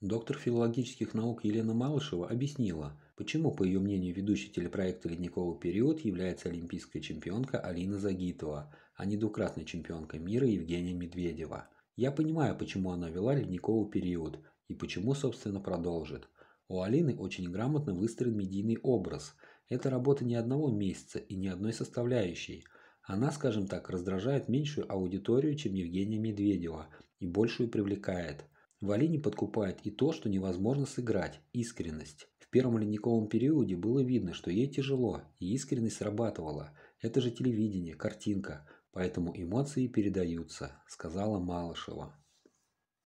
Доктор филологических наук Елена Малышева объяснила, почему, по ее мнению, ведущий телепроекта «Ледниковый период» является олимпийская чемпионка Алина Загитова, а не двукратная чемпионка мира Евгения Медведева. Я понимаю, почему она вела «Ледниковый период» и почему, собственно, продолжит. У Алины очень грамотно выстроен медийный образ. Это работа не одного месяца и ни одной составляющей. Она, скажем так, раздражает меньшую аудиторию, чем Евгения Медведева, и большую привлекает – Вали не подкупает и то, что невозможно сыграть – искренность. В первом ледниковом периоде было видно, что ей тяжело, и искренность срабатывала. Это же телевидение, картинка, поэтому эмоции передаются», – сказала Малышева.